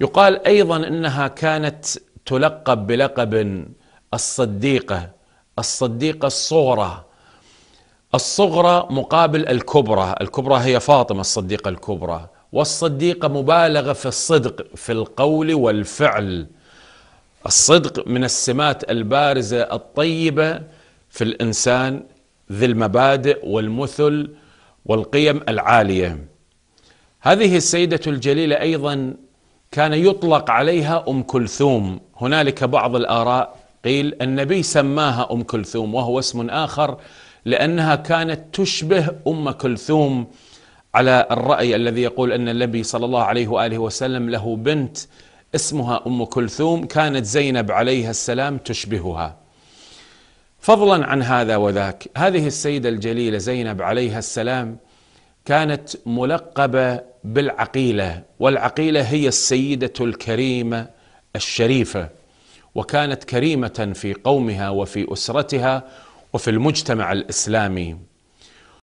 يقال ايضا انها كانت تلقب بلقب الصديقه الصديقه الصغرى الصغرى مقابل الكبرى الكبرى هي فاطمه الصديقه الكبرى والصديقه مبالغه في الصدق في القول والفعل الصدق من السمات البارزه الطيبه في الانسان ذي المبادئ والمثل والقيم العاليه هذه السيده الجليله ايضا كان يطلق عليها أم كلثوم هنالك بعض الآراء قيل النبي سماها أم كلثوم وهو اسم آخر لأنها كانت تشبه أم كلثوم على الرأي الذي يقول أن النبي صلى الله عليه وآله وسلم له بنت اسمها أم كلثوم كانت زينب عليها السلام تشبهها فضلا عن هذا وذاك هذه السيدة الجليلة زينب عليها السلام كانت ملقبة بالعقيله والعقيله هي السيده الكريمه الشريفه وكانت كريمه في قومها وفي اسرتها وفي المجتمع الاسلامي